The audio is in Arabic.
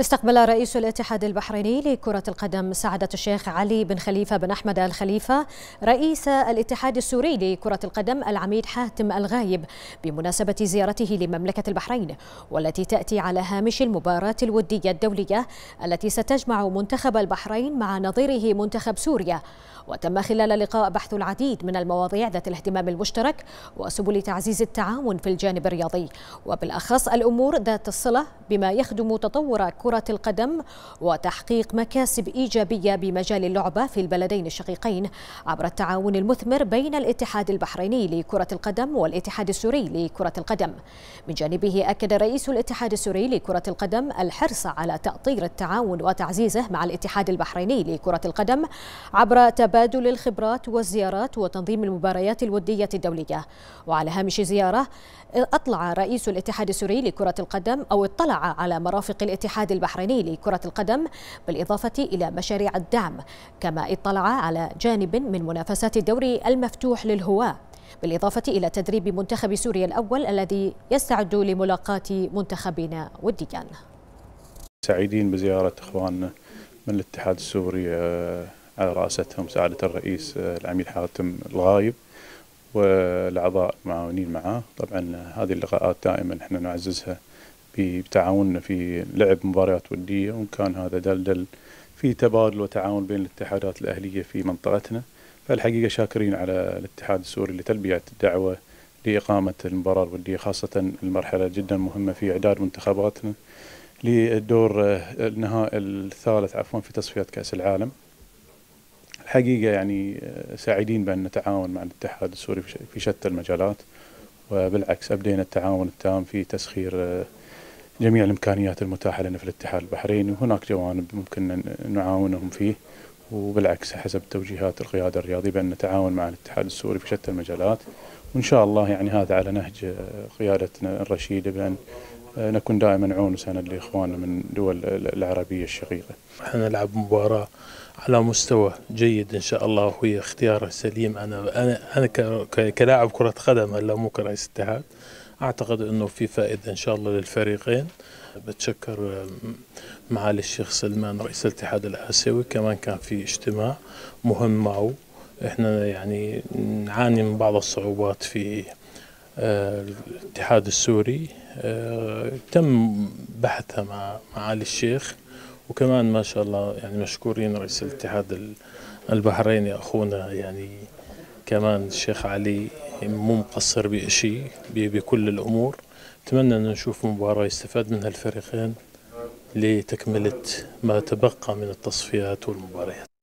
استقبل رئيس الاتحاد البحريني لكرة القدم سعادة الشيخ علي بن خليفة بن أحمد الخليفة رئيس الاتحاد السوري لكرة القدم العميد حاتم الغايب بمناسبة زيارته لمملكة البحرين والتي تأتي على هامش المباراة الودية الدولية التي ستجمع منتخب البحرين مع نظيره منتخب سوريا وتم خلال اللقاء بحث العديد من المواضيع ذات الاهتمام المشترك وسبل تعزيز التعاون في الجانب الرياضي وبالأخص الأمور ذات الصلة بما يخدم تطور كرة القدم وتحقيق مكاسب إيجابية بمجال اللعبة في البلدين الشقيقين عبر التعاون المثمر بين الاتحاد البحريني لكرة القدم والاتحاد السوري لكرة القدم من جانبه أكد رئيس الاتحاد السوري لكرة القدم الحرص على تأطير التعاون وتعزيزه مع الاتحاد البحريني لكرة القدم عبر تبادل تبادل الخبرات والزيارات وتنظيم المباريات الودية الدولية وعلى هامش زيارة أطلع رئيس الاتحاد السوري لكرة القدم أو اطلع على مرافق الاتحاد البحريني لكرة القدم بالإضافة إلى مشاريع الدعم كما اطلع على جانب من منافسات الدوري المفتوح للهواة بالإضافة إلى تدريب منتخب سوريا الأول الذي يستعد لملاقاة منتخبنا وديا سعيدين بزيارة إخواننا من الاتحاد السوري آه، على رأستهم سعادة الرئيس آه، العميد حاتم الغايب والأعضاء المعاونين معاه طبعا هذه اللقاءات دائما احنا نعززها بتعاوننا في لعب مباريات ودية وإن كان هذا دلدل في تبادل وتعاون بين الاتحادات الأهلية في منطقتنا فالحقيقة شاكرين على الاتحاد السوري لتلبية الدعوة لإقامة المباراة الودية خاصة المرحلة جدا مهمة في إعداد منتخباتنا للدور آه، النهائي الثالث عفوا في تصفيات كأس العالم الحقيقة يعني سعيدين بأن نتعاون مع الاتحاد السوري في شتى المجالات وبالعكس أبدينا التعاون التام في تسخير آه، جميع الإمكانيات المتاحة لنا في الاتحاد البحريني وهناك جوانب ممكن نعاونهم فيه وبالعكس حسب توجيهات القيادة الرياضية بأن نتعاون مع الاتحاد السوري في شتى المجالات وإن شاء الله يعني هذا على نهج آه، قيادتنا الرشيدة بأن آه، نكون دائما عون وسند لاخواننا من الدول العربيه الشقيقه. احنا نلعب مباراه على مستوى جيد ان شاء الله وهي اختيار سليم انا انا انا كلاعب كره قدم هلا مو كرئيس اتحاد اعتقد انه في فائده ان شاء الله للفريقين بتشكر معالي الشيخ سلمان رئيس الاتحاد الاسيوي كمان كان في اجتماع مهم معه احنا يعني نعاني من بعض الصعوبات في الاتحاد السوري آه، تم بحثها مع معالي الشيخ وكمان ما شاء الله يعني مشكورين رئيس الاتحاد البحريني اخونا يعني كمان الشيخ علي مو مقصر بشيء بكل الامور اتمنى ان نشوف مباراه يستفاد منها الفريقين لتكمله ما تبقى من التصفيات والمباريات